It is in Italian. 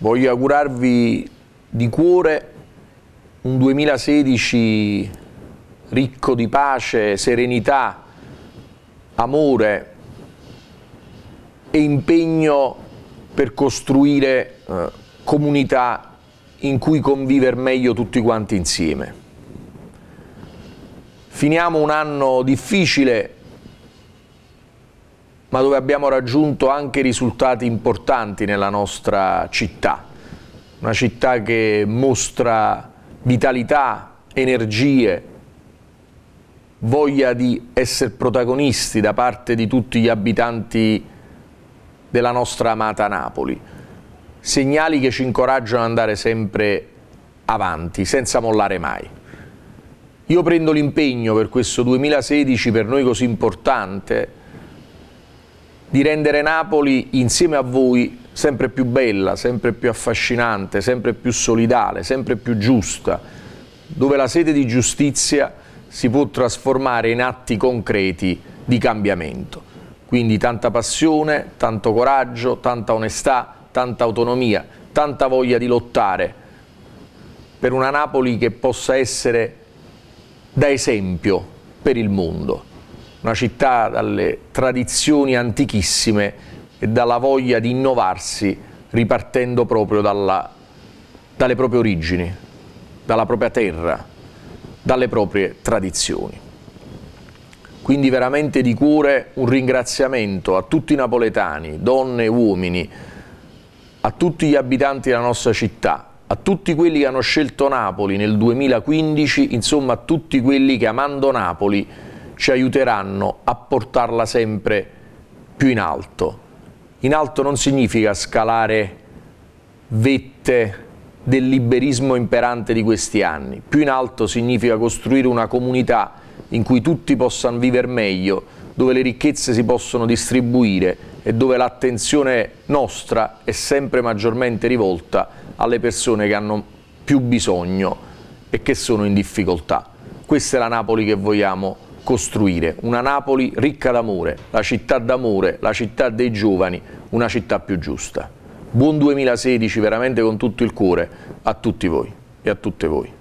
Voglio augurarvi di cuore un 2016 ricco di pace, serenità, amore e impegno per costruire eh, comunità in cui convivere meglio tutti quanti insieme. Finiamo un anno difficile ma dove abbiamo raggiunto anche risultati importanti nella nostra città. Una città che mostra vitalità, energie, voglia di essere protagonisti da parte di tutti gli abitanti della nostra amata Napoli. Segnali che ci incoraggiano ad andare sempre avanti, senza mollare mai. Io prendo l'impegno per questo 2016 per noi così importante di rendere Napoli insieme a voi sempre più bella, sempre più affascinante, sempre più solidale, sempre più giusta, dove la sede di giustizia si può trasformare in atti concreti di cambiamento. Quindi tanta passione, tanto coraggio, tanta onestà, tanta autonomia, tanta voglia di lottare per una Napoli che possa essere da esempio per il mondo una città dalle tradizioni antichissime e dalla voglia di innovarsi ripartendo proprio dalla, dalle proprie origini, dalla propria terra, dalle proprie tradizioni. Quindi veramente di cuore un ringraziamento a tutti i napoletani, donne e uomini, a tutti gli abitanti della nostra città, a tutti quelli che hanno scelto Napoli nel 2015, insomma a tutti quelli che amando Napoli ci aiuteranno a portarla sempre più in alto. In alto non significa scalare vette del liberismo imperante di questi anni, più in alto significa costruire una comunità in cui tutti possano vivere meglio, dove le ricchezze si possono distribuire e dove l'attenzione nostra è sempre maggiormente rivolta alle persone che hanno più bisogno e che sono in difficoltà. Questa è la Napoli che vogliamo costruire una Napoli ricca d'amore, la città d'amore, la città dei giovani, una città più giusta. Buon 2016 veramente con tutto il cuore a tutti voi e a tutte voi.